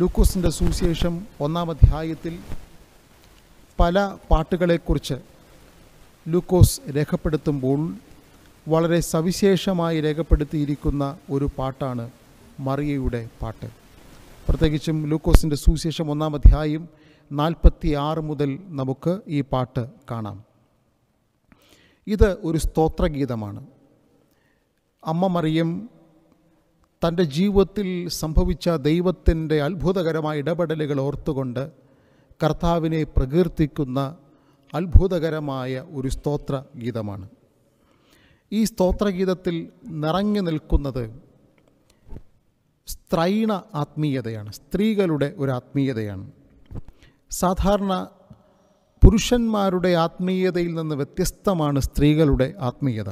ലൂക്കോസിൻ്റെ സുവിശേഷം ഒന്നാം അധ്യായത്തിൽ പല പാട്ടുകളെക്കുറിച്ച് ലൂക്കോസ് രേഖപ്പെടുത്തുമ്പോൾ വളരെ സവിശേഷമായി രേഖപ്പെടുത്തിയിരിക്കുന്ന ഒരു പാട്ടാണ് മറിയയുടെ പാട്ട് പ്രത്യേകിച്ചും ലൂക്കോസിൻ്റെ സുവിശേഷം ഒന്നാം അധ്യായം നാൽപ്പത്തി ആറ് മുതൽ നമുക്ക് ഈ പാട്ട് കാണാം ഇത് ഒരു സ്തോത്രഗീതമാണ് അമ്മ മറിയം തൻ്റെ ജീവിതത്തിൽ സംഭവിച്ച ദൈവത്തിൻ്റെ അത്ഭുതകരമായ ഇടപെടലുകൾ ഓർത്തുകൊണ്ട് കർത്താവിനെ പ്രകീർത്തിക്കുന്ന അത്ഭുതകരമായ ഒരു സ്തോത്ര ഗീതമാണ് ഈ സ്തോത്രഗീതത്തിൽ നിറഞ്ഞു നിൽക്കുന്നത് സ്ത്രൈണ ആത്മീയതയാണ് സ്ത്രീകളുടെ ഒരു ആത്മീയതയാണ് സാധാരണ പുരുഷന്മാരുടെ ആത്മീയതയിൽ നിന്ന് വ്യത്യസ്തമാണ് സ്ത്രീകളുടെ ആത്മീയത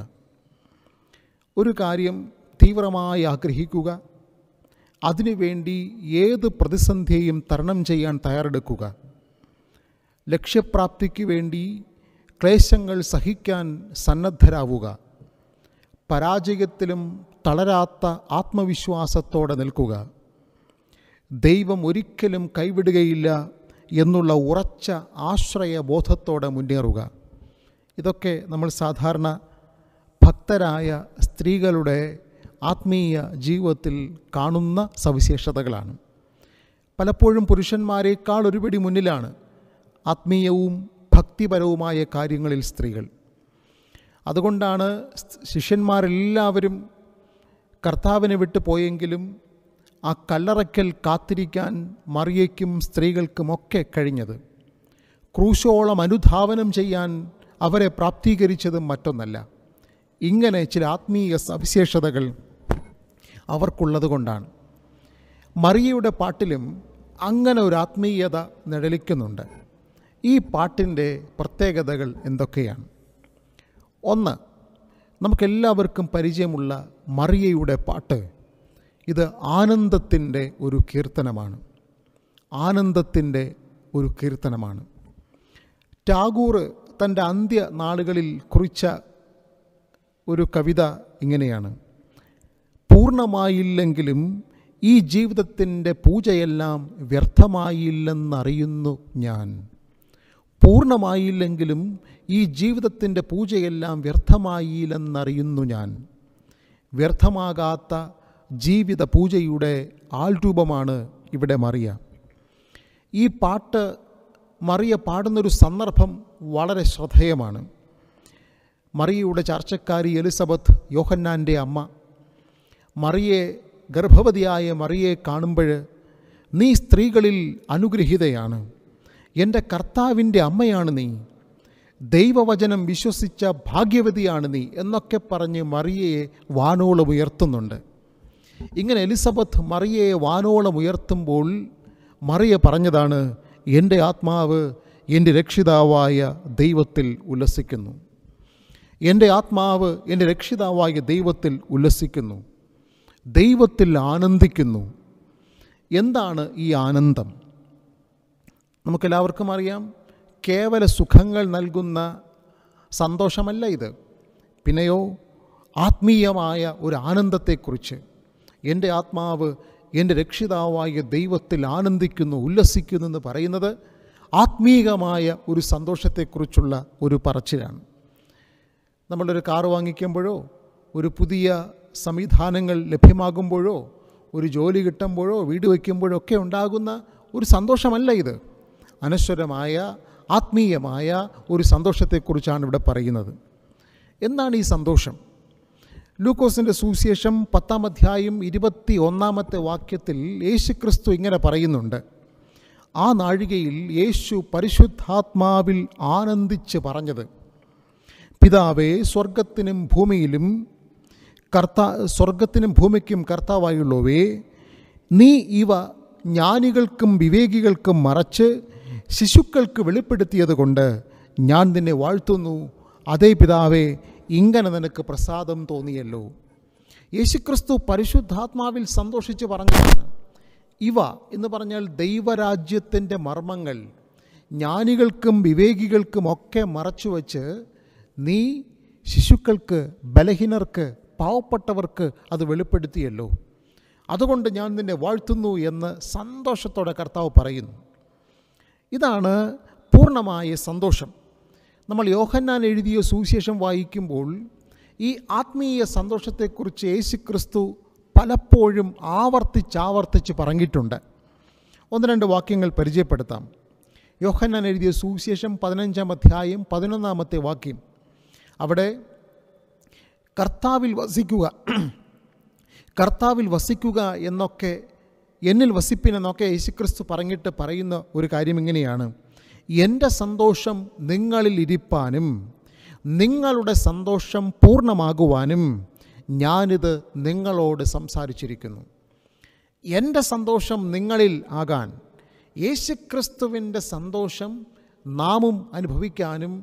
ഒരു കാര്യം തീവ്രമായി ആഗ്രഹിക്കുക അതിനുവേണ്ടി ഏത് പ്രതിസന്ധിയെയും തരണം ചെയ്യാൻ തയ്യാറെടുക്കുക ലക്ഷ്യപ്രാപ്തിക്ക് വേണ്ടി ക്ലേശങ്ങൾ സഹിക്കാൻ സന്നദ്ധരാവുക പരാജയത്തിലും തളരാത്ത ആത്മവിശ്വാസത്തോടെ നിൽക്കുക ദൈവം ഒരിക്കലും കൈവിടുകയില്ല എന്നുള്ള ഉറച്ച ആശ്രയബോധത്തോടെ മുന്നേറുക ഇതൊക്കെ നമ്മൾ സാധാരണ ഭക്തരായ സ്ത്രീകളുടെ ആത്മീയ ജീവിതത്തിൽ കാണുന്ന സവിശേഷതകളാണ് പലപ്പോഴും പുരുഷന്മാരെക്കാൾ ഒരുപടി മുന്നിലാണ് ആത്മീയവും ഭക്തിപരവുമായ കാര്യങ്ങളിൽ സ്ത്രീകൾ അതുകൊണ്ടാണ് ശിഷ്യന്മാരെല്ലാവരും കർത്താവിനെ വിട്ടു പോയെങ്കിലും ആ കല്ലറയ്ക്കൽ കാത്തിരിക്കാൻ മറിയയ്ക്കും സ്ത്രീകൾക്കുമൊക്കെ കഴിഞ്ഞത് ക്രൂശോളം അനുധാവനം ചെയ്യാൻ അവരെ പ്രാപ്തീകരിച്ചതും മറ്റൊന്നല്ല ഇങ്ങനെ ചില ആത്മീയ സവിശേഷതകൾ അവർക്കുള്ളതുകൊണ്ടാണ് മറിയയുടെ പാട്ടിലും അങ്ങനെ ഒരു ആത്മീയത നിഴലിക്കുന്നുണ്ട് ഈ പാട്ടിൻ്റെ പ്രത്യേകതകൾ എന്തൊക്കെയാണ് ഒന്ന് നമുക്കെല്ലാവർക്കും പരിചയമുള്ള മറിയയുടെ പാട്ട് ഇത് ആനന്ദത്തിൻ്റെ ഒരു കീർത്തനമാണ് ആനന്ദത്തിൻ്റെ ഒരു കീർത്തനമാണ് ടാഗൂർ തൻ്റെ അന്ത്യ നാളുകളിൽ കുറിച്ച ഒരു കവിത ഇങ്ങനെയാണ് പൂർണ്ണമായില്ലെങ്കിലും ഈ ജീവിതത്തിൻ്റെ പൂജയെല്ലാം വ്യർത്ഥമായില്ലെന്നറിയുന്നു ഞാൻ പൂർണ്ണമായില്ലെങ്കിലും ഈ ജീവിതത്തിൻ്റെ പൂജയെല്ലാം വ്യർത്ഥമായില്ലെന്നറിയുന്നു ഞാൻ വ്യർത്ഥമാകാത്ത ജീവിത പൂജയുടെ ആൾരൂപമാണ് ഇവിടെ മറിയ ഈ പാട്ട് മറിയ പാടുന്നൊരു സന്ദർഭം വളരെ ശ്രദ്ധേയമാണ് മറിയയുടെ ചർച്ചക്കാരി എലിസബത്ത് യോഹന്നാൻ്റെ അമ്മ മറിയെ ഗർഭവതിയായ മറിയെ കാണുമ്പോൾ നീ സ്ത്രീകളിൽ അനുഗ്രഹീതയാണ് എൻ്റെ കർത്താവിൻ്റെ അമ്മയാണ് നീ ദൈവവചനം വിശ്വസിച്ച ഭാഗ്യവതിയാണ് നീ എന്നൊക്കെ പറഞ്ഞ് മറിയയെ വാനോളം ഉയർത്തുന്നുണ്ട് ഇങ്ങനെ എലിസബത്ത് മറിയയെ വാനോളം ഉയർത്തുമ്പോൾ മറിയ പറഞ്ഞതാണ് എൻ്റെ ആത്മാവ് എൻ്റെ രക്ഷിതാവായ ദൈവത്തിൽ ഉല്ലസിക്കുന്നു എൻ്റെ ആത്മാവ് എൻ്റെ രക്ഷിതാവായ ദൈവത്തിൽ ഉല്ലസിക്കുന്നു ദൈവത്തിൽ ആനന്ദിക്കുന്നു എന്താണ് ഈ ആനന്ദം നമുക്കെല്ലാവർക്കും അറിയാം കേവല സുഖങ്ങൾ നൽകുന്ന സന്തോഷമല്ല ഇത് പിന്നെയോ ആത്മീയമായ ഒരു ആനന്ദത്തെക്കുറിച്ച് എൻ്റെ ആത്മാവ് എൻ്റെ രക്ഷിതാവായ ദൈവത്തിൽ ആനന്ദിക്കുന്നു ഉല്ലസിക്കുന്നു എന്ന് പറയുന്നത് ആത്മീകമായ ഒരു സന്തോഷത്തെക്കുറിച്ചുള്ള ഒരു പറച്ചിലാണ് നമ്മളൊരു കാറ് വാങ്ങിക്കുമ്പോഴോ ഒരു പുതിയ സംവിധാനങ്ങൾ ലഭ്യമാകുമ്പോഴോ ഒരു ജോലി കിട്ടുമ്പോഴോ വീട് വയ്ക്കുമ്പോഴോ ഒക്കെ ഉണ്ടാകുന്ന ഒരു സന്തോഷമല്ല ഇത് അനശ്വരമായ ആത്മീയമായ ഒരു സന്തോഷത്തെക്കുറിച്ചാണ് ഇവിടെ പറയുന്നത് എന്താണ് ഈ സന്തോഷം ലൂക്കോസിൻ്റെ സുവിശേഷം പത്താം അധ്യായം ഇരുപത്തി ഒന്നാമത്തെ വാക്യത്തിൽ യേശു ക്രിസ്തു ഇങ്ങനെ പറയുന്നുണ്ട് ആ നാഴികയിൽ യേശു പരിശുദ്ധാത്മാവിൽ ആനന്ദിച്ച് പറഞ്ഞത് പിതാവേ സ്വർഗത്തിനും ഭൂമിയിലും കർത്ത സ്വർഗത്തിനും ഭൂമിക്കും കർത്താവായുള്ളവേ നീ ഇവ ജ്ഞാനികൾക്കും വിവേകികൾക്കും മറച്ച് ശിശുക്കൾക്ക് വെളിപ്പെടുത്തിയതുകൊണ്ട് ഞാൻ നിന്നെ വാഴ്ത്തുന്നു അതേ പിതാവേ ഇങ്ങനെ നിനക്ക് പ്രസാദം തോന്നിയല്ലോ യേശുക്രിസ്തു പരിശുദ്ധാത്മാവിൽ സന്തോഷിച്ച് പറഞ്ഞതാണ് ഇവ എന്ന് പറഞ്ഞാൽ ദൈവരാജ്യത്തിൻ്റെ മർമ്മങ്ങൾ ജ്ഞാനികൾക്കും വിവേകികൾക്കും ഒക്കെ വച്ച് നീ ശിശുക്കൾക്ക് ബലഹീനർക്ക് പാവപ്പെട്ടവർക്ക് അത് വെളിപ്പെടുത്തിയല്ലോ അതുകൊണ്ട് ഞാൻ നിന്നെ വാഴ്ത്തുന്നു എന്ന് സന്തോഷത്തോടെ കർത്താവ് പറയുന്നു ഇതാണ് പൂർണ്ണമായ സന്തോഷം നമ്മൾ യോഹന്നാൻ എഴുതിയ സുവിശേഷം വായിക്കുമ്പോൾ ഈ ആത്മീയ സന്തോഷത്തെക്കുറിച്ച് യേശു ക്രിസ്തു പലപ്പോഴും ആവർത്തിച്ചാവർത്തിച്ച് പറഞ്ഞിട്ടുണ്ട് ഒന്ന് രണ്ട് വാക്യങ്ങൾ പരിചയപ്പെടുത്താം യോഹന്നാൻ എഴുതിയ സുവിശേഷം പതിനഞ്ചാം അധ്യായം പതിനൊന്നാമത്തെ വാക്യം അവിടെ കർത്താവിൽ വസിക്കുക കർത്താവിൽ വസിക്കുക എന്നൊക്കെ എന്നിൽ വസിപ്പിനെന്നൊക്കെ യേശുക്രിസ്തു പറഞ്ഞിട്ട് പറയുന്ന ഒരു കാര്യം ഇങ്ങനെയാണ് എൻ്റെ സന്തോഷം നിങ്ങളിൽ ഇരിപ്പാനും നിങ്ങളുടെ സന്തോഷം പൂർണ്ണമാകുവാനും ഞാനിത് നിങ്ങളോട് സംസാരിച്ചിരിക്കുന്നു എൻ്റെ സന്തോഷം നിങ്ങളിൽ ആകാൻ യേശുക്രിസ്തുവിൻ്റെ സന്തോഷം നാമും അനുഭവിക്കാനും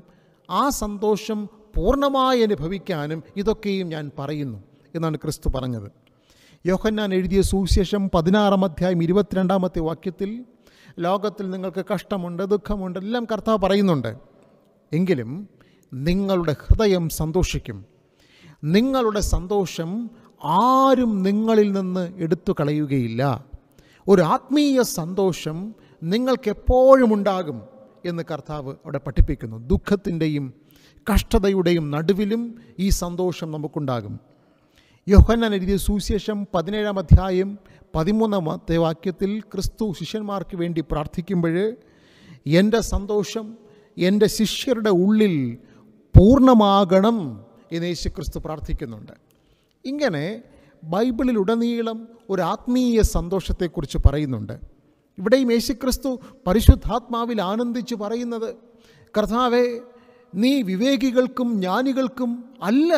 ആ സന്തോഷം പൂർണ്ണമായി അനുഭവിക്കാനും ഇതൊക്കെയും ഞാൻ പറയുന്നു എന്നാണ് ക്രിസ്തു പറഞ്ഞത് യോഹന്നാൻ എഴുതിയ സുവിശേഷം പതിനാറാം അധ്യായം ഇരുപത്തിരണ്ടാമത്തെ വാക്യത്തിൽ ലോകത്തിൽ നിങ്ങൾക്ക് കഷ്ടമുണ്ട് ദുഃഖമുണ്ട് എല്ലാം കർത്താവ് പറയുന്നുണ്ട് എങ്കിലും നിങ്ങളുടെ ഹൃദയം സന്തോഷിക്കും നിങ്ങളുടെ സന്തോഷം ആരും നിങ്ങളിൽ നിന്ന് എടുത്തു കളയുകയില്ല ഒരു ആത്മീയ സന്തോഷം നിങ്ങൾക്കെപ്പോഴും ഉണ്ടാകും എന്ന് കർത്താവ് അവിടെ പഠിപ്പിക്കുന്നു ദുഃഖത്തിൻ്റെയും കഷ്ടതയുടെയും നടുവിലും ഈ സന്തോഷം നമുക്കുണ്ടാകും യോഹന്നാൻ എഴുതിയ സുവിശേഷം പതിനേഴാം അധ്യായം പതിമൂന്നാമത്തെ വാക്യത്തിൽ ക്രിസ്തു ശിഷ്യന്മാർക്ക് വേണ്ടി പ്രാർത്ഥിക്കുമ്പോൾ എൻ്റെ സന്തോഷം എൻ്റെ ശിഷ്യരുടെ ഉള്ളിൽ പൂർണ്ണമാകണം എന്ന് യേശു ക്രിസ്തു പ്രാർത്ഥിക്കുന്നുണ്ട് ഇങ്ങനെ ബൈബിളിലുടനീളം ഒരു ആത്മീയ സന്തോഷത്തെക്കുറിച്ച് പറയുന്നുണ്ട് ഇവിടെയും ക്രിസ്തു പരിശുദ്ധാത്മാവിൽ ആനന്ദിച്ച് പറയുന്നത് കർത്താവേ നീ വിവേകികൾക്കും ജ്ഞാനികൾക്കും അല്ല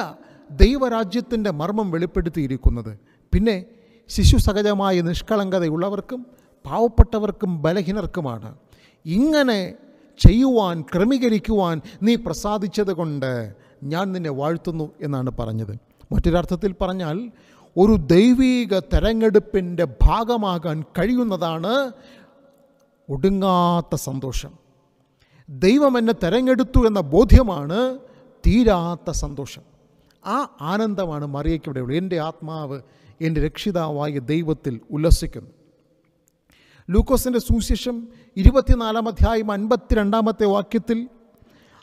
ദൈവരാജ്യത്തിൻ്റെ മർമ്മം വെളിപ്പെടുത്തിയിരിക്കുന്നത് പിന്നെ ശിശു സഹജമായ നിഷ്കളങ്കതയുള്ളവർക്കും പാവപ്പെട്ടവർക്കും ബലഹീനർക്കുമാണ് ഇങ്ങനെ ചെയ്യുവാൻ ക്രമീകരിക്കുവാൻ നീ പ്രസാദിച്ചത് കൊണ്ട് ഞാൻ നിന്നെ വാഴ്ത്തുന്നു എന്നാണ് പറഞ്ഞത് മറ്റൊരർത്ഥത്തിൽ പറഞ്ഞാൽ ഒരു ദൈവീക തെരഞ്ഞെടുപ്പിൻ്റെ ഭാഗമാകാൻ കഴിയുന്നതാണ് ഒടുങ്ങാത്ത സന്തോഷം ദൈവം എന്നെ തെരഞ്ഞെടുത്തു എന്ന ബോധ്യമാണ് തീരാത്ത സന്തോഷം ആ ആനന്ദമാണ് മറിയയ്ക്കിവിടെ എൻ്റെ ആത്മാവ് എൻ്റെ രക്ഷിതാവായ ദൈവത്തിൽ ഉല്ലസിക്കുന്നു ലൂക്കോസിൻ്റെ സുവിശേഷം ഇരുപത്തിനാലാം അധ്യായം അൻപത്തിരണ്ടാമത്തെ വാക്യത്തിൽ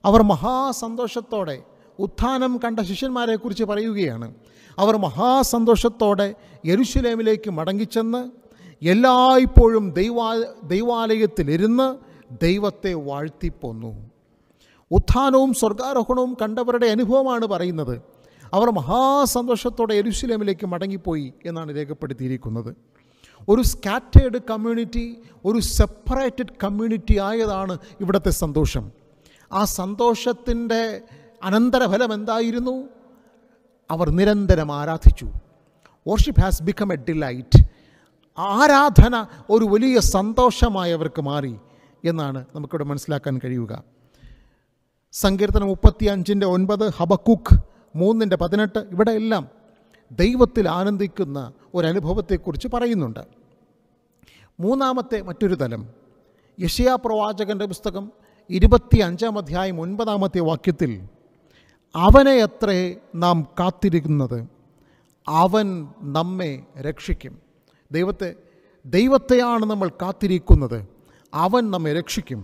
അവർ മഹാസന്തോഷത്തോടെ ഉത്ഥാനം കണ്ട ശിഷ്യന്മാരെക്കുറിച്ച് പറയുകയാണ് അവർ മഹാസന്തോഷത്തോടെ യരുഷലേമിലേക്ക് മടങ്ങിച്ചെന്ന് എല്ലായ്പ്പോഴും ദൈവാ ദൈവാലയത്തിലിരുന്ന് ദൈവത്തെ വാഴ്ത്തിപ്പൊന്നു ഉത്ഥാനവും സ്വർഗാരോഹണവും കണ്ടവരുടെ അനുഭവമാണ് പറയുന്നത് അവർ മഹാസന്തോഷത്തോടെ എരുശിലേമിലേക്ക് മടങ്ങിപ്പോയി എന്നാണ് രേഖപ്പെടുത്തിയിരിക്കുന്നത് ഒരു സ്കാറ്റേഡ് കമ്മ്യൂണിറ്റി ഒരു സെപ്പറേറ്റഡ് കമ്മ്യൂണിറ്റി ആയതാണ് ഇവിടുത്തെ സന്തോഷം ആ സന്തോഷത്തിൻ്റെ അനന്തരഫലം എന്തായിരുന്നു അവർ നിരന്തരം ആരാധിച്ചു worship has become a delight ആരാധന ഒരു വലിയ സന്തോഷമായി അവർക്ക് മാറി എന്നാണ് നമുക്കിവിടെ മനസ്സിലാക്കാൻ കഴിയുക സങ്കീർത്തനം മുപ്പത്തി അഞ്ചിൻ്റെ ഒൻപത് ഹബക്കുക്ക് മൂന്നിൻ്റെ പതിനെട്ട് ഇവിടെയെല്ലാം ദൈവത്തിൽ ആനന്ദിക്കുന്ന ഒരനുഭവത്തെക്കുറിച്ച് പറയുന്നുണ്ട് മൂന്നാമത്തെ മറ്റൊരു തലം യഷയാ പ്രവാചകൻ്റെ പുസ്തകം ഇരുപത്തി അഞ്ചാം അധ്യായം ഒൻപതാമത്തെ വാക്യത്തിൽ അവനെ അത്രേ നാം കാത്തിരിക്കുന്നത് അവൻ നമ്മെ രക്ഷിക്കും ദൈവത്തെ ദൈവത്തെയാണ് നമ്മൾ കാത്തിരിക്കുന്നത് അവൻ നമ്മെ രക്ഷിക്കും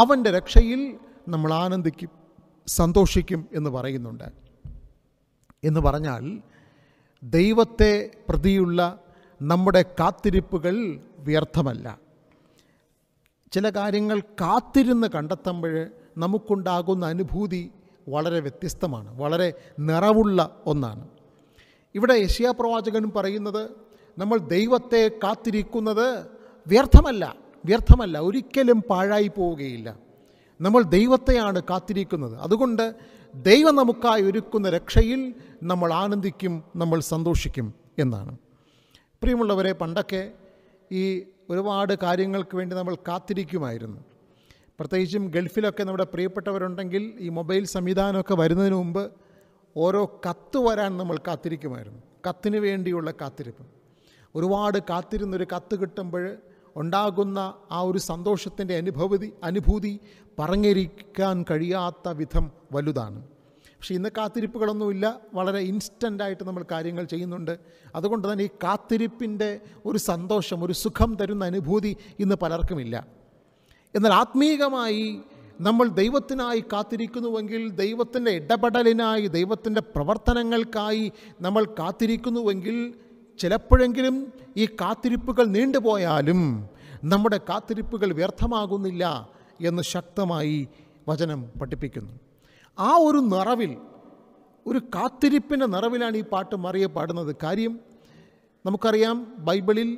അവൻ്റെ രക്ഷയിൽ നമ്മൾ ആനന്ദിക്കും സന്തോഷിക്കും എന്ന് പറയുന്നുണ്ട് എന്ന് പറഞ്ഞാൽ ദൈവത്തെ പ്രതിയുള്ള നമ്മുടെ കാത്തിരിപ്പുകൾ വ്യർത്ഥമല്ല ചില കാര്യങ്ങൾ കാത്തിരുന്ന് കണ്ടെത്തുമ്പോൾ നമുക്കുണ്ടാകുന്ന അനുഭൂതി വളരെ വ്യത്യസ്തമാണ് വളരെ നിറവുള്ള ഒന്നാണ് ഇവിടെ യശിയാ പ്രവാചകൻ പറയുന്നത് നമ്മൾ ദൈവത്തെ കാത്തിരിക്കുന്നത് വ്യർത്ഥമല്ല വ്യർത്ഥമല്ല ഒരിക്കലും പാഴായി പോവുകയില്ല നമ്മൾ ദൈവത്തെയാണ് കാത്തിരിക്കുന്നത് അതുകൊണ്ട് ദൈവം നമുക്കായി ഒരുക്കുന്ന രക്ഷയിൽ നമ്മൾ ആനന്ദിക്കും നമ്മൾ സന്തോഷിക്കും എന്നാണ് പ്രിയമുള്ളവരെ പണ്ടൊക്കെ ഈ ഒരുപാട് കാര്യങ്ങൾക്ക് വേണ്ടി നമ്മൾ കാത്തിരിക്കുമായിരുന്നു പ്രത്യേകിച്ചും ഗൾഫിലൊക്കെ നമ്മുടെ പ്രിയപ്പെട്ടവരുണ്ടെങ്കിൽ ഈ മൊബൈൽ സംവിധാനമൊക്കെ വരുന്നതിന് മുമ്പ് ഓരോ കത്ത് വരാൻ നമ്മൾ കാത്തിരിക്കുമായിരുന്നു കത്തിന് വേണ്ടിയുള്ള കാത്തിരിപ്പ് ഒരുപാട് കാത്തിരുന്നൊരു കത്ത് കിട്ടുമ്പോൾ ഉണ്ടാകുന്ന ആ ഒരു സന്തോഷത്തിൻ്റെ അനുഭവതി അനുഭൂതി പറഞ്ഞിരിക്കാൻ കഴിയാത്ത വിധം വലുതാണ് പക്ഷേ ഇന്ന് കാത്തിരിപ്പുകളൊന്നുമില്ല വളരെ ഇൻസ്റ്റൻ്റായിട്ട് നമ്മൾ കാര്യങ്ങൾ ചെയ്യുന്നുണ്ട് അതുകൊണ്ട് തന്നെ ഈ കാത്തിരിപ്പിൻ്റെ ഒരു സന്തോഷം ഒരു സുഖം തരുന്ന അനുഭൂതി ഇന്ന് പലർക്കുമില്ല എന്നാൽ ആത്മീകമായി നമ്മൾ ദൈവത്തിനായി കാത്തിരിക്കുന്നുവെങ്കിൽ ദൈവത്തിൻ്റെ ഇടപെടലിനായി ദൈവത്തിൻ്റെ പ്രവർത്തനങ്ങൾക്കായി നമ്മൾ കാത്തിരിക്കുന്നുവെങ്കിൽ ചിലപ്പോഴെങ്കിലും ഈ കാത്തിരിപ്പുകൾ നീണ്ടുപോയാലും നമ്മുടെ കാത്തിരിപ്പുകൾ വ്യർത്ഥമാകുന്നില്ല എന്ന് ശക്തമായി വചനം പഠിപ്പിക്കുന്നു ആ ഒരു നിറവിൽ ഒരു കാത്തിരിപ്പിൻ്റെ നിറവിലാണ് ഈ പാട്ട് മറിയ പാടുന്നത് കാര്യം നമുക്കറിയാം ബൈബിളിൽ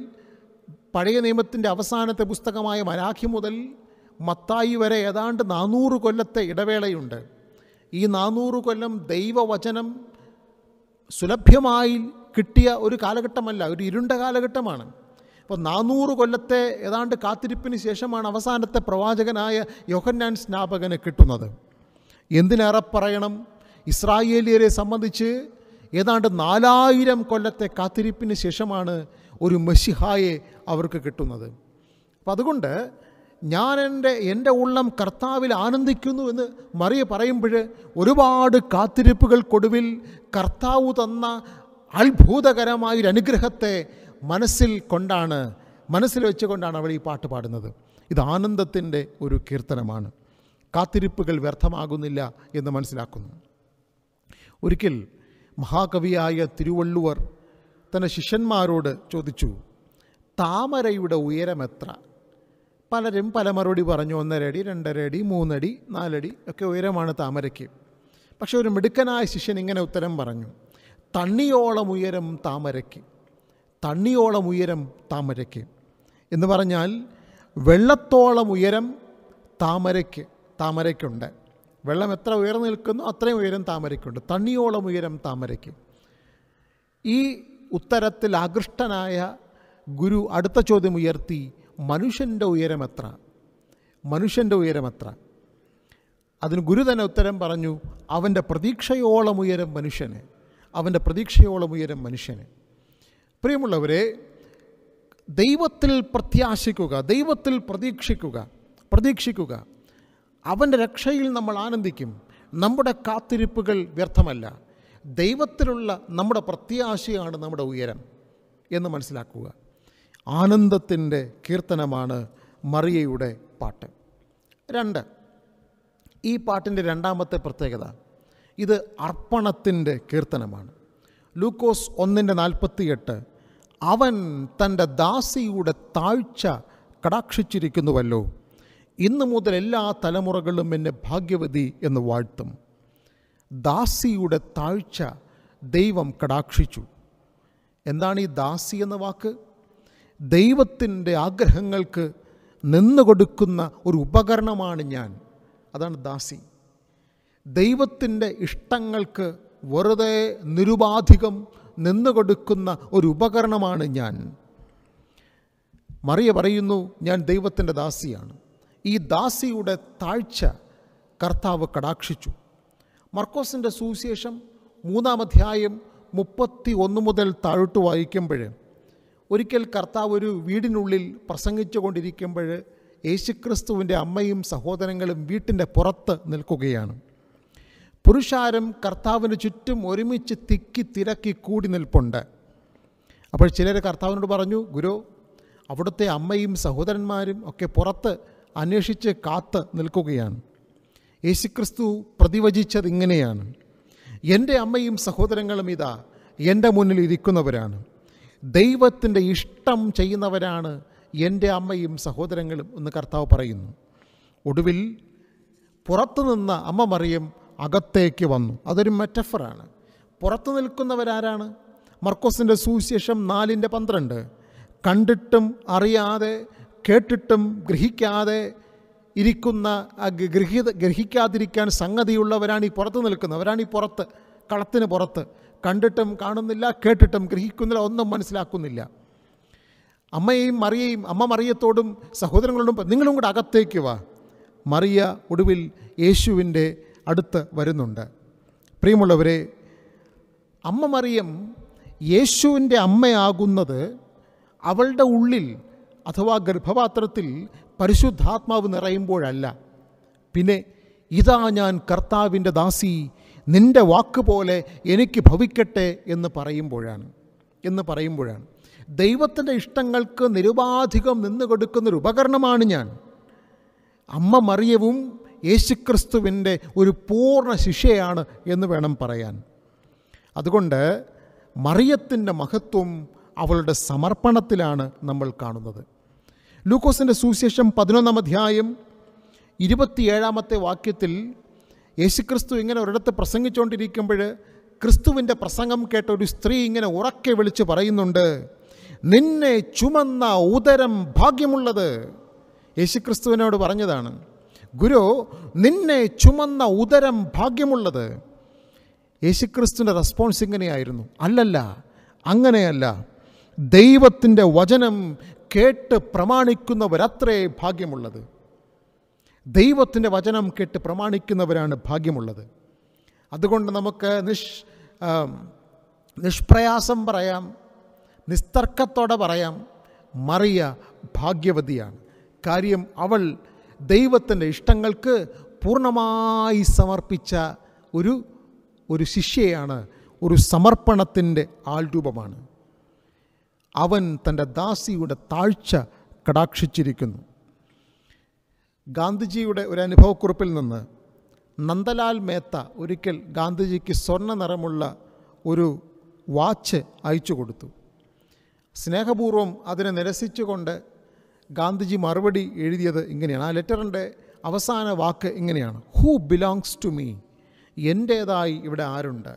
പഴയ നിയമത്തിൻ്റെ അവസാനത്തെ പുസ്തകമായ മലാഖി മുതൽ മത്തായി വരെ ഏതാണ്ട് നാനൂറ് കൊല്ലത്തെ ഇടവേളയുണ്ട് ഈ നാനൂറ് കൊല്ലം ദൈവവചനം സുലഭ്യമായി കിട്ടിയ ഒരു കാലഘട്ടമല്ല ഒരു ഇരുണ്ട കാലഘട്ടമാണ് അപ്പോൾ നാനൂറ് കൊല്ലത്തെ ഏതാണ്ട് കാത്തിരിപ്പിന് ശേഷമാണ് അവസാനത്തെ പ്രവാചകനായ യോഹന്നാൻ സ്നാപകനെ കിട്ടുന്നത് എന്തിനേറെ പറയണം ഇസ്രായേലിയരെ സംബന്ധിച്ച് ഏതാണ്ട് നാലായിരം കൊല്ലത്തെ കാത്തിരിപ്പിന് ശേഷമാണ് ഒരു മെഷിഹായെ അവർക്ക് കിട്ടുന്നത് അപ്പം അതുകൊണ്ട് ഞാൻ എൻ്റെ എൻ്റെ ഉള്ളം കർത്താവിൽ ആനന്ദിക്കുന്നു എന്ന് മറിയ പറയുമ്പോൾ ഒരുപാട് കാത്തിരിപ്പുകൾക്കൊടുവിൽ കർത്താവ് തന്ന അത്ഭുതകരമായൊരു അനുഗ്രഹത്തെ മനസ്സിൽ കൊണ്ടാണ് മനസ്സിൽ വെച്ചുകൊണ്ടാണ് അവൾ ഈ പാട്ട് പാടുന്നത് ഇത് ആനന്ദത്തിൻ്റെ ഒരു കീർത്തനമാണ് കാത്തിരിപ്പുകൾ വ്യർത്ഥമാകുന്നില്ല എന്ന് മനസ്സിലാക്കുന്നു ഒരിക്കൽ മഹാകവിയായ തിരുവള്ളുവർ തൻ്റെ ശിഷ്യന്മാരോട് ചോദിച്ചു താമരയുടെ ഉയരം എത്ര പലരും പല മറുപടി പറഞ്ഞു ഒന്നരടി രണ്ടരടി മൂന്നടി നാലടി ഒക്കെ ഉയരമാണ് താമരയ്ക്ക് പക്ഷേ ഒരു മിടുക്കനായ ശിഷ്യൻ ഇങ്ങനെ ഉത്തരം പറഞ്ഞു തണ്ണിയോളം ഉയരം താമരയ്ക്ക് തണ്ണിയോളം ഉയരം താമരയ്ക്ക് എന്ന് പറഞ്ഞാൽ വെള്ളത്തോളം ഉയരം താമരയ്ക്ക് താമരയ്ക്കുണ്ട് വെള്ളം എത്ര ഉയർന്നു നിൽക്കുന്നു അത്രയും ഉയരം താമരയ്ക്കുണ്ട് തണ്ണിയോളം ഉയരം താമരയ്ക്ക് ഈ ഉത്തരത്തിൽ ആകൃഷ്ടനായ ഗുരു അടുത്ത ചോദ്യം ഉയർത്തി മനുഷ്യൻ്റെ ഉയരം എത്ര മനുഷ്യൻ്റെ ഉയരം എത്ര അതിന് ഗുരു തന്നെ ഉത്തരം പറഞ്ഞു അവൻ്റെ പ്രതീക്ഷയോളം ഉയരം മനുഷ്യന് അവൻ്റെ പ്രതീക്ഷയോളം ഉയരം മനുഷ്യന് പ്രിയമുള്ളവരെ ദൈവത്തിൽ പ്രത്യാശിക്കുക ദൈവത്തിൽ പ്രതീക്ഷിക്കുക പ്രതീക്ഷിക്കുക അവൻ്റെ രക്ഷയിൽ നമ്മൾ ആനന്ദിക്കും നമ്മുടെ കാത്തിരിപ്പുകൾ വ്യർത്ഥമല്ല ദൈവത്തിലുള്ള നമ്മുടെ പ്രത്യാശയാണ് നമ്മുടെ ഉയരം എന്ന് മനസ്സിലാക്കുക ആനന്ദത്തിൻ്റെ കീർത്തനമാണ് മറിയയുടെ പാട്ട് രണ്ട് ഈ പാട്ടിൻ്റെ രണ്ടാമത്തെ പ്രത്യേകത ഇത് അർപ്പണത്തിൻ്റെ കീർത്തനമാണ് ലൂക്കോസ് ഒന്നിൻ്റെ നാൽപ്പത്തിയെട്ട് അവൻ തൻ്റെ ദാസിയുടെ താഴ്ച കടാക്ഷിച്ചിരിക്കുന്നുവല്ലോ ഇന്നു മുതൽ എല്ലാ തലമുറകളും എന്നെ ഭാഗ്യവതി എന്ന് വാഴ്ത്തും ദാസിയുടെ താഴ്ച ദൈവം കടാക്ഷിച്ചു എന്താണ് ഈ ദാസി എന്ന വാക്ക് ദൈവത്തിൻ്റെ ആഗ്രഹങ്ങൾക്ക് നിന്നു കൊടുക്കുന്ന ഒരു ഉപകരണമാണ് ഞാൻ അതാണ് ദാസി ദൈവത്തിൻ്റെ ഇഷ്ടങ്ങൾക്ക് വെറുതെ നിരുപാധികം കൊടുക്കുന്ന ഒരു ഉപകരണമാണ് ഞാൻ മറിയ പറയുന്നു ഞാൻ ദൈവത്തിൻ്റെ ദാസിയാണ് ഈ ദാസിയുടെ താഴ്ച കർത്താവ് കടാക്ഷിച്ചു മർക്കോസിൻ്റെ സുവിശേഷം മൂന്നാമധ്യായം മുപ്പത്തി ഒന്ന് മുതൽ താഴോട്ട് വായിക്കുമ്പോൾ ഒരിക്കൽ കർത്താവ് ഒരു വീടിനുള്ളിൽ പ്രസംഗിച്ചു കൊണ്ടിരിക്കുമ്പോൾ യേശുക്രിസ്തുവിൻ്റെ അമ്മയും സഹോദരങ്ങളും വീട്ടിൻ്റെ പുറത്ത് നിൽക്കുകയാണ് പുരുഷാരം കർത്താവിന് ചുറ്റും ഒരുമിച്ച് തിക്കി തിരക്കി കൂടി നിൽപ്പുണ്ട് അപ്പോൾ ചിലർ കർത്താവിനോട് പറഞ്ഞു ഗുരു അവിടുത്തെ അമ്മയും സഹോദരന്മാരും ഒക്കെ പുറത്ത് അന്വേഷിച്ച് കാത്ത് നിൽക്കുകയാണ് യേശുക്രിസ്തു പ്രതിവചിച്ചത് ഇങ്ങനെയാണ് എൻ്റെ അമ്മയും സഹോദരങ്ങളും ഇതാ എൻ്റെ മുന്നിൽ ഇരിക്കുന്നവരാണ് ദൈവത്തിൻ്റെ ഇഷ്ടം ചെയ്യുന്നവരാണ് എൻ്റെ അമ്മയും സഹോദരങ്ങളും എന്ന് കർത്താവ് പറയുന്നു ഒടുവിൽ പുറത്തുനിന്ന അമ്മ മറിയം അകത്തേക്ക് വന്നു അതൊരു മെറ്റഫറാണ് പുറത്തു നിൽക്കുന്നവരാരാണ് മർക്കോസിൻ്റെ സുവിശേഷം നാലിൻ്റെ പന്ത്രണ്ട് കണ്ടിട്ടും അറിയാതെ കേട്ടിട്ടും ഗ്രഹിക്കാതെ ഇരിക്കുന്ന ഗ്രഹിത ഗ്രഹിക്കാതിരിക്കാൻ സംഗതിയുള്ളവരാണ് ഈ പുറത്ത് നിൽക്കുന്നവരാണ് ഈ പുറത്ത് കളത്തിന് പുറത്ത് കണ്ടിട്ടും കാണുന്നില്ല കേട്ടിട്ടും ഗ്രഹിക്കുന്നില്ല ഒന്നും മനസ്സിലാക്കുന്നില്ല അമ്മയെയും മറിയയും അമ്മ മറിയത്തോടും സഹോദരങ്ങളോടും നിങ്ങളും കൂടെ അകത്തേക്ക് വാ മറിയ ഒടുവിൽ യേശുവിൻ്റെ അടുത്ത് വരുന്നുണ്ട് പ്രിയമുള്ളവരെ അമ്മ മറിയം യേശുവിൻ്റെ അമ്മയാകുന്നത് അവളുടെ ഉള്ളിൽ അഥവാ ഗർഭപാത്രത്തിൽ പരിശുദ്ധാത്മാവ് നിറയുമ്പോഴല്ല പിന്നെ ഇതാ ഞാൻ കർത്താവിൻ്റെ ദാസി നിൻ്റെ വാക്ക് പോലെ എനിക്ക് ഭവിക്കട്ടെ എന്ന് പറയുമ്പോഴാണ് എന്ന് പറയുമ്പോഴാണ് ദൈവത്തിൻ്റെ ഇഷ്ടങ്ങൾക്ക് നിരുപാധികം നിന്നു കൊടുക്കുന്നൊരു ഉപകരണമാണ് ഞാൻ അമ്മ മറിയവും യേശുക്രിസ്തുവിൻ്റെ ഒരു പൂർണ്ണ ശിഷ്യയാണ് എന്ന് വേണം പറയാൻ അതുകൊണ്ട് മറിയത്തിൻ്റെ മഹത്വം അവളുടെ സമർപ്പണത്തിലാണ് നമ്മൾ കാണുന്നത് ലൂക്കോസിൻ്റെ സുവിശേഷം പതിനൊന്നാം അധ്യായം ഇരുപത്തിയേഴാമത്തെ വാക്യത്തിൽ യേശുക്രിസ്തു ഇങ്ങനെ ഒരിടത്ത് പ്രസംഗിച്ചുകൊണ്ടിരിക്കുമ്പോൾ ക്രിസ്തുവിൻ്റെ പ്രസംഗം കേട്ട ഒരു സ്ത്രീ ഇങ്ങനെ ഉറക്കെ വിളിച്ച് പറയുന്നുണ്ട് നിന്നെ ചുമന്ന ഉദരം ഭാഗ്യമുള്ളത് യേശുക്രിസ്തുവിനോട് പറഞ്ഞതാണ് ഗുരു നിന്നെ ചുമന്ന ഉദരം ഭാഗ്യമുള്ളത് യേശുക്രിസ്തുവിൻ്റെ റെസ്പോൺസ് ഇങ്ങനെയായിരുന്നു അല്ലല്ല അങ്ങനെയല്ല ദൈവത്തിൻ്റെ വചനം കേട്ട് പ്രമാണിക്കുന്നവരത്രേ ഭാഗ്യമുള്ളത് ദൈവത്തിൻ്റെ വചനം കേട്ട് പ്രമാണിക്കുന്നവരാണ് ഭാഗ്യമുള്ളത് അതുകൊണ്ട് നമുക്ക് നിഷ് നിഷ്പ്രയാസം പറയാം നിസ്തർക്കത്തോടെ പറയാം മറിയ ഭാഗ്യവതിയാണ് കാര്യം അവൾ ദൈവത്തിൻ്റെ ഇഷ്ടങ്ങൾക്ക് പൂർണ്ണമായി സമർപ്പിച്ച ഒരു ഒരു ശിഷ്യയാണ് ഒരു സമർപ്പണത്തിൻ്റെ ആൾരൂപമാണ് അവൻ തൻ്റെ ദാസിയുടെ താഴ്ച കടാക്ഷിച്ചിരിക്കുന്നു ഗാന്ധിജിയുടെ ഒരു അനുഭവക്കുറിപ്പിൽ നിന്ന് നന്ദലാൽ മേത്ത ഒരിക്കൽ ഗാന്ധിജിക്ക് സ്വർണ്ണ നിറമുള്ള ഒരു വാച്ച് അയച്ചു കൊടുത്തു സ്നേഹപൂർവ്വം അതിനെ നിരസിച്ചുകൊണ്ട് ഗാന്ധിജി മറുപടി എഴുതിയത് ഇങ്ങനെയാണ് ആ ലെറ്ററിൻ്റെ അവസാന വാക്ക് ഇങ്ങനെയാണ് ഹൂ ബിലോങ്സ് ടു മീ എൻ്റേതായി ഇവിടെ ആരുണ്ട്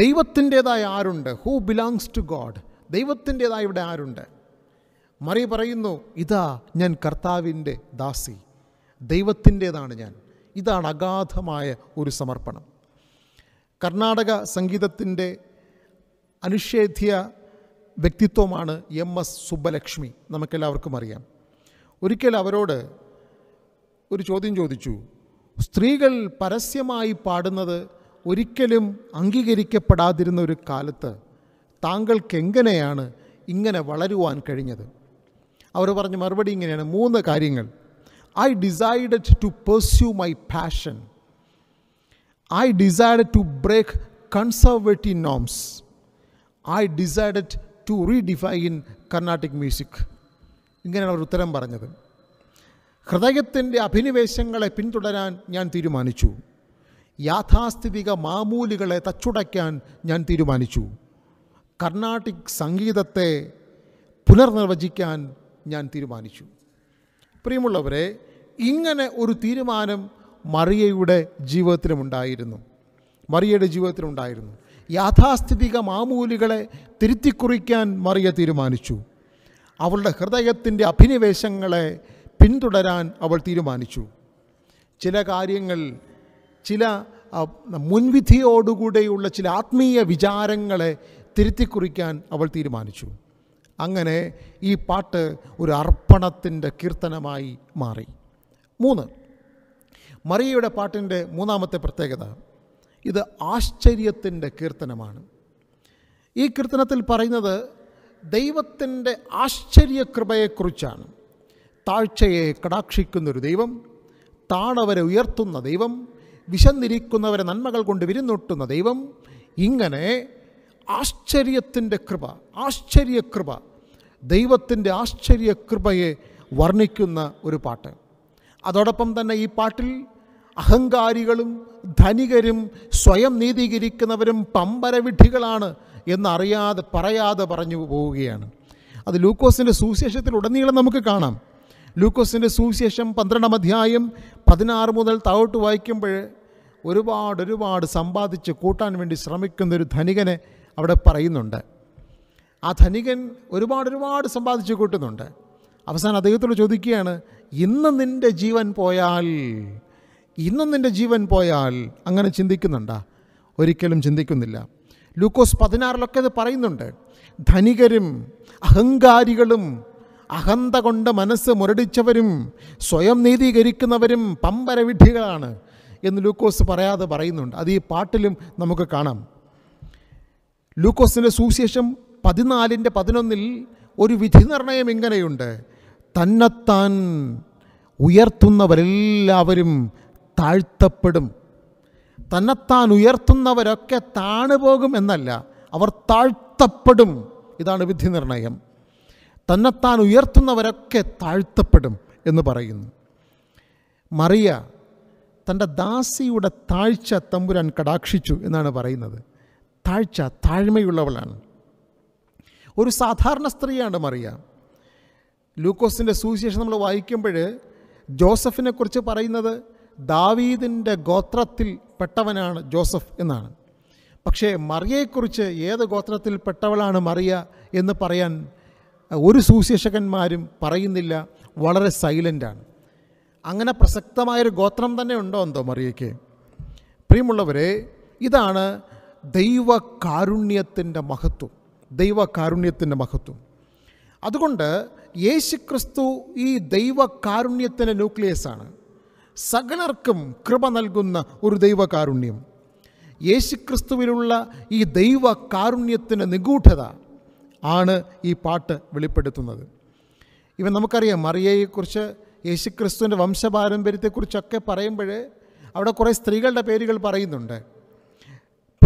ദൈവത്തിൻ്റേതായ ആരുണ്ട് ഹൂ ബിലോങ്സ് ടു ഗോഡ് ദൈവത്തിൻ്റേതായി ഇവിടെ ആരുണ്ട് മറി പറയുന്നു ഇതാ ഞാൻ കർത്താവിൻ്റെ ദാസി ദൈവത്തിൻ്റേതാണ് ഞാൻ ഇതാണ് അഗാധമായ ഒരു സമർപ്പണം കർണാടക സംഗീതത്തിൻ്റെ അനുഷേധ്യ വ്യക്തിത്വമാണ് എം എസ് സുബ്ബലക്ഷ്മി നമുക്കെല്ലാവർക്കും അറിയാം ഒരിക്കൽ അവരോട് ഒരു ചോദ്യം ചോദിച്ചു സ്ത്രീകൾ പരസ്യമായി പാടുന്നത് ഒരിക്കലും അംഗീകരിക്കപ്പെടാതിരുന്ന ഒരു കാലത്ത് താങ്കൾക്ക് എങ്ങനെയാണ് ഇങ്ങനെ വളരുവാൻ കഴിഞ്ഞത് അവർ പറഞ്ഞ മറുപടി ഇങ്ങനെയാണ് മൂന്ന് കാര്യങ്ങൾ I decided to pursue my passion I decide to break conservative norms I decided to redefine Carnatic music ഇങ്ങനെയാണ് അവർ ഉത്തരം പറഞ്ഞത് ഹൃദയത്തിൻ്റെ അഭിനിവേശങ്ങളെ പിന്തുടരാൻ ഞാൻ തീരുമാനിച്ചു യാഥാസ്ഥിതിക മാമൂലുകളെ തച്ചുടയ്ക്കാൻ ഞാൻ തീരുമാനിച്ചു കർണാട്ടിക് സംഗീതത്തെ പുനർനിർവചിക്കാൻ ഞാൻ തീരുമാനിച്ചു പ്രിയമുള്ളവരെ ഇങ്ങനെ ഒരു തീരുമാനം മറിയയുടെ ജീവിതത്തിലുമുണ്ടായിരുന്നു മറിയയുടെ ജീവിതത്തിലുണ്ടായിരുന്നു യാഥാസ്ഥിതിക മാമൂലികളെ തിരുത്തിക്കുറിക്കാൻ മറിയ തീരുമാനിച്ചു അവളുടെ ഹൃദയത്തിൻ്റെ അഭിനിവേശങ്ങളെ പിന്തുടരാൻ അവൾ തീരുമാനിച്ചു ചില കാര്യങ്ങൾ ചില മുൻവിധിയോടുകൂടെയുള്ള ചില ആത്മീയ വിചാരങ്ങളെ തിരുത്തിക്കുറിക്കാൻ അവൾ തീരുമാനിച്ചു അങ്ങനെ ഈ പാട്ട് ഒരു അർപ്പണത്തിൻ്റെ കീർത്തനമായി മാറി മൂന്ന് മറിയയുടെ പാട്ടിൻ്റെ മൂന്നാമത്തെ പ്രത്യേകത ഇത് ആശ്ചര്യത്തിൻ്റെ കീർത്തനമാണ് ഈ കീർത്തനത്തിൽ പറയുന്നത് ദൈവത്തിൻ്റെ ആശ്ചര്യകൃപയെക്കുറിച്ചാണ് താഴ്ചയെ കടാക്ഷിക്കുന്നൊരു ദൈവം താണവരെ ഉയർത്തുന്ന ദൈവം വിശന്നിരിക്കുന്നവരെ നന്മകൾ കൊണ്ട് വിരുന്നൊട്ടുന്ന ദൈവം ഇങ്ങനെ ആശ്ചര്യത്തിൻ്റെ കൃപ ആശ്ചര്യകൃപ ദൈവത്തിൻ്റെ ആശ്ചര്യകൃപയെ വർണ്ണിക്കുന്ന ഒരു പാട്ട് അതോടൊപ്പം തന്നെ ഈ പാട്ടിൽ അഹങ്കാരികളും ധനികരും സ്വയം നീതീകരിക്കുന്നവരും പമ്പരവിഡ്ഢികളാണ് എന്നറിയാതെ പറയാതെ പറഞ്ഞു പോവുകയാണ് അത് ലൂക്കോസിൻ്റെ സുവിശേഷത്തിൽ ഉടനീളം നമുക്ക് കാണാം ലൂക്കോസിൻ്റെ സുവിശേഷം പന്ത്രണ്ടാം അധ്യായം പതിനാറ് മുതൽ താഴോട്ട് വായിക്കുമ്പോൾ ഒരുപാട് ഒരുപാട് സമ്പാദിച്ച് കൂട്ടാൻ വേണ്ടി ശ്രമിക്കുന്ന ഒരു ധനികനെ അവിടെ പറയുന്നുണ്ട് ആ ധനികൻ ഒരുപാട് ഒരുപാട് സമ്പാദിച്ച് കൂട്ടുന്നുണ്ട് അവസാനം അദ്ദേഹത്തോട് ചോദിക്കുകയാണ് ഇന്ന് നിൻ്റെ ജീവൻ പോയാൽ ഇന്നും നിൻ്റെ ജീവൻ പോയാൽ അങ്ങനെ ചിന്തിക്കുന്നുണ്ടാ ഒരിക്കലും ചിന്തിക്കുന്നില്ല ലൂക്കോസ് പതിനാറിലൊക്കെ ഇത് പറയുന്നുണ്ട് ധനികരും അഹങ്കാരികളും അഹന്ത കൊണ്ട് മനസ്സ് മുരടിച്ചവരും സ്വയം നീതീകരിക്കുന്നവരും പമ്പരവിഡ്ഢികളാണ് എന്ന് ലൂക്കോസ് പറയാതെ പറയുന്നുണ്ട് അത് ഈ പാട്ടിലും നമുക്ക് കാണാം ലൂക്കോസിൻ്റെ സുവിശേഷം പതിനാലിൻ്റെ പതിനൊന്നിൽ ഒരു വിധി നിർണയം ഇങ്ങനെയുണ്ട് തന്നെത്താൻ ഉയർത്തുന്നവരെല്ലാവരും താഴ്ത്തപ്പെടും തന്നെത്താൻ ഉയർത്തുന്നവരൊക്കെ താണുപോകും എന്നല്ല അവർ താഴ്ത്തപ്പെടും ഇതാണ് വിധി നിർണയം തന്നെത്താൻ ഉയർത്തുന്നവരൊക്കെ താഴ്ത്തപ്പെടും എന്ന് പറയുന്നു മറിയ തൻ്റെ ദാസിയുടെ താഴ്ച തമ്പുരാൻ കടാക്ഷിച്ചു എന്നാണ് പറയുന്നത് താഴ്ച താഴ്മയുള്ളവളാണ് ഒരു സാധാരണ സ്ത്രീയാണ് മറിയ ലൂക്കോസിൻ്റെ സുവിശേഷം നമ്മൾ വായിക്കുമ്പോൾ ജോസഫിനെക്കുറിച്ച് പറയുന്നത് ദാവീദിൻ്റെ ഗോത്രത്തിൽ പെട്ടവനാണ് ജോസഫ് എന്നാണ് പക്ഷേ മറിയയെക്കുറിച്ച് ഏത് ഗോത്രത്തിൽ പെട്ടവളാണ് മറിയ എന്ന് പറയാൻ ഒരു സുശേഷകന്മാരും പറയുന്നില്ല വളരെ സൈലൻ്റാണ് അങ്ങനെ പ്രസക്തമായൊരു ഗോത്രം തന്നെ ഉണ്ടോ എന്തോ മറിയയ്ക്ക് പ്രിയമുള്ളവരെ ഇതാണ് കാരുണ്യത്തിൻ്റെ മഹത്വം കാരുണ്യത്തിൻ്റെ മഹത്വം അതുകൊണ്ട് യേശുക്രിസ്തു ഈ ദൈവകാരുണ്യത്തിൻ്റെ ന്യൂക്ലിയസാണ് സകലർക്കും കൃപ നൽകുന്ന ഒരു ദൈവകാരുണ്യം യേശുക്രിസ്തുവിലുള്ള ഈ ദൈവ കാരുണ്യത്തിന് നിഗൂഢത ആണ് ഈ പാട്ട് വെളിപ്പെടുത്തുന്നത് ഇവ നമുക്കറിയാം മറിയയെക്കുറിച്ച് യേശുക്രിസ്തുവിൻ്റെ വംശപാരമ്പര്യത്തെക്കുറിച്ചൊക്കെ പറയുമ്പോൾ അവിടെ കുറേ സ്ത്രീകളുടെ പേരുകൾ പറയുന്നുണ്ട്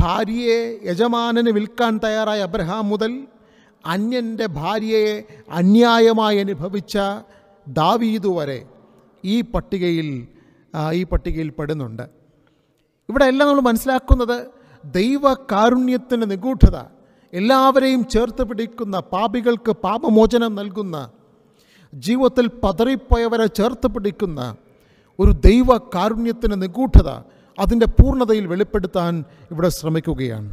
ഭാര്യയെ യജമാനന് വിൽക്കാൻ തയ്യാറായ അബ്രഹാം മുതൽ അന്യൻ്റെ ഭാര്യയെ അന്യായമായി അനുഭവിച്ച ദാവീദ് വരെ ഈ പട്ടികയിൽ ഈ പട്ടികയിൽ പെടുന്നുണ്ട് ഇവിടെ എല്ലാം നമ്മൾ മനസ്സിലാക്കുന്നത് ദൈവ കാരുണ്യത്തിൻ്റെ നിഗൂഢത എല്ലാവരെയും ചേർത്ത് പിടിക്കുന്ന പാപികൾക്ക് പാപമോചനം നൽകുന്ന ജീവിതത്തിൽ പതറിപ്പോയവരെ ചേർത്ത് പിടിക്കുന്ന ഒരു ദൈവ കാരുണ്യത്തിൻ്റെ നിഗൂഢത അതിൻ്റെ പൂർണ്ണതയിൽ വെളിപ്പെടുത്താൻ ഇവിടെ ശ്രമിക്കുകയാണ്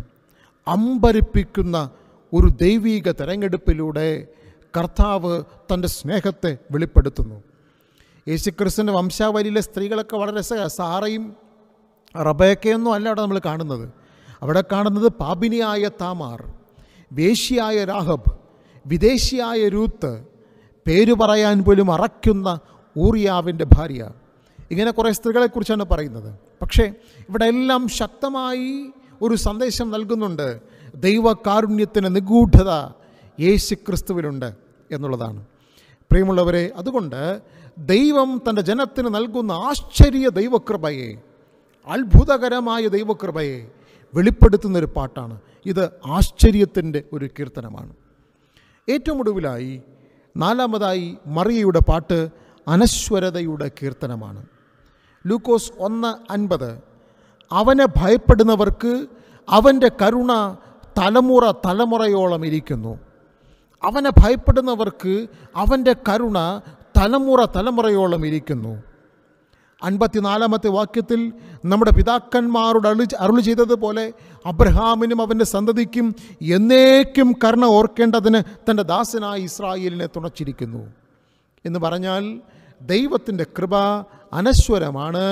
അമ്പരിപ്പിക്കുന്ന ഒരു ദൈവീക തെരഞ്ഞെടുപ്പിലൂടെ കർത്താവ് തൻ്റെ സ്നേഹത്തെ വെളിപ്പെടുത്തുന്നു യേശുക്രിസ്തുവിൻ്റെ വംശാവലിയിലെ സ്ത്രീകളൊക്കെ വളരെ സാറയും റബയൊക്കെയൊന്നും അല്ല അവിടെ നമ്മൾ കാണുന്നത് അവിടെ കാണുന്നത് പാപിനിയായ താമാർ വേശിയായ രാഹബ് വിദേശിയായ രൂത്ത് പേര് പറയാൻ പോലും അറയ്ക്കുന്ന ഊറിയാവിൻ്റെ ഭാര്യ ഇങ്ങനെ കുറേ സ്ത്രീകളെക്കുറിച്ചാണ് പറയുന്നത് പക്ഷേ ഇവിടെ എല്ലാം ശക്തമായി ഒരു സന്ദേശം നൽകുന്നുണ്ട് ദൈവകാരുണ്യത്തിന് നിഗൂഢത യേശു ക്രിസ്തുവിലുണ്ട് എന്നുള്ളതാണ് പ്രിയമുള്ളവരെ അതുകൊണ്ട് ദൈവം തൻ്റെ ജനത്തിന് നൽകുന്ന ആശ്ചര്യ ദൈവകൃപയെ അത്ഭുതകരമായ ദൈവകൃപയെ വെളിപ്പെടുത്തുന്നൊരു പാട്ടാണ് ഇത് ആശ്ചര്യത്തിൻ്റെ ഒരു കീർത്തനമാണ് ഏറ്റവും ഒടുവിലായി നാലാമതായി മറിയയുടെ പാട്ട് അനശ്വരതയുടെ കീർത്തനമാണ് ലൂക്കോസ് ഒന്ന് അൻപത് അവനെ ഭയപ്പെടുന്നവർക്ക് അവൻ്റെ കരുണ തലമുറ തലമുറയോളം ഇരിക്കുന്നു അവനെ ഭയപ്പെടുന്നവർക്ക് അവൻ്റെ കരുണ തലമുറ തലമുറയോളം ഇരിക്കുന്നു അൻപത്തിനാലാമത്തെ വാക്യത്തിൽ നമ്മുടെ പിതാക്കന്മാരുടെ അളി അരുളി ചെയ്തതുപോലെ അബ്രഹാമിനും അവൻ്റെ സന്തതിക്കും എന്നേക്കും കർണ ഓർക്കേണ്ടതിന് തൻ്റെ ദാസനായ ഇസ്രായേലിനെ തുണച്ചിരിക്കുന്നു എന്ന് പറഞ്ഞാൽ ദൈവത്തിൻ്റെ കൃപ അനശ്വരമാണ്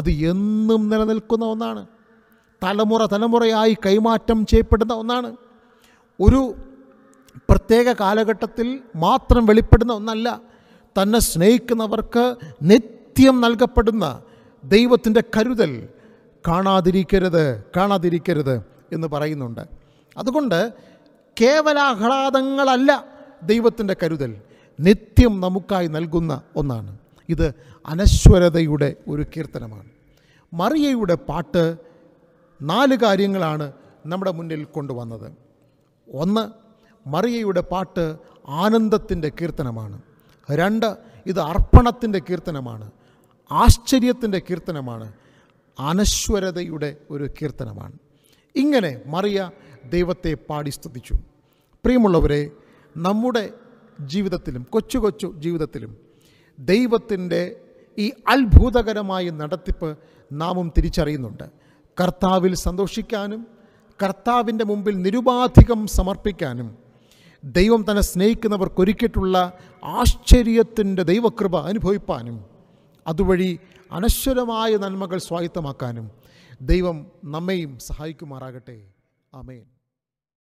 അത് എന്നും നിലനിൽക്കുന്ന ഒന്നാണ് തലമുറ തലമുറയായി കൈമാറ്റം ചെയ്യപ്പെടുന്ന ഒന്നാണ് ഒരു പ്രത്യേക കാലഘട്ടത്തിൽ മാത്രം വെളിപ്പെടുന്ന ഒന്നല്ല തന്നെ സ്നേഹിക്കുന്നവർക്ക് നിത്യം നൽകപ്പെടുന്ന ദൈവത്തിൻ്റെ കരുതൽ കാണാതിരിക്കരുത് കാണാതിരിക്കരുത് എന്ന് പറയുന്നുണ്ട് അതുകൊണ്ട് കേവല ദൈവത്തിൻ്റെ കരുതൽ നിത്യം നമുക്കായി നൽകുന്ന ഒന്നാണ് ഇത് അനശ്വരതയുടെ ഒരു കീർത്തനമാണ് മറിയയുടെ പാട്ട് നാല് കാര്യങ്ങളാണ് നമ്മുടെ മുന്നിൽ കൊണ്ടുവന്നത് ഒന്ന് മറിയയുടെ പാട്ട് ആനന്ദത്തിൻ്റെ കീർത്തനമാണ് രണ്ട് ഇത് അർപ്പണത്തിൻ്റെ കീർത്തനമാണ് ആശ്ചര്യത്തിൻ്റെ കീർത്തനമാണ് അനശ്വരതയുടെ ഒരു കീർത്തനമാണ് ഇങ്ങനെ മറിയ ദൈവത്തെ പാടി സ്തുതിച്ചു പ്രിയമുള്ളവരെ നമ്മുടെ ജീവിതത്തിലും കൊച്ചു കൊച്ചു ജീവിതത്തിലും ദൈവത്തിൻ്റെ ഈ അത്ഭുതകരമായ നടത്തിപ്പ് നാമും തിരിച്ചറിയുന്നുണ്ട് കർത്താവിൽ സന്തോഷിക്കാനും കർത്താവിൻ്റെ മുമ്പിൽ നിരുപാധികം സമർപ്പിക്കാനും ദൈവം തന്നെ സ്നേഹിക്കുന്നവർക്കൊരുക്കിയിട്ടുള്ള ആശ്ചര്യത്തിൻ്റെ ദൈവകൃപ അനുഭവിപ്പാനും അതുവഴി അനശ്വരമായ നന്മകൾ സ്വായത്തമാക്കാനും ദൈവം നമ്മയും സഹായിക്കുമാറാകട്ടെ ആമേൻ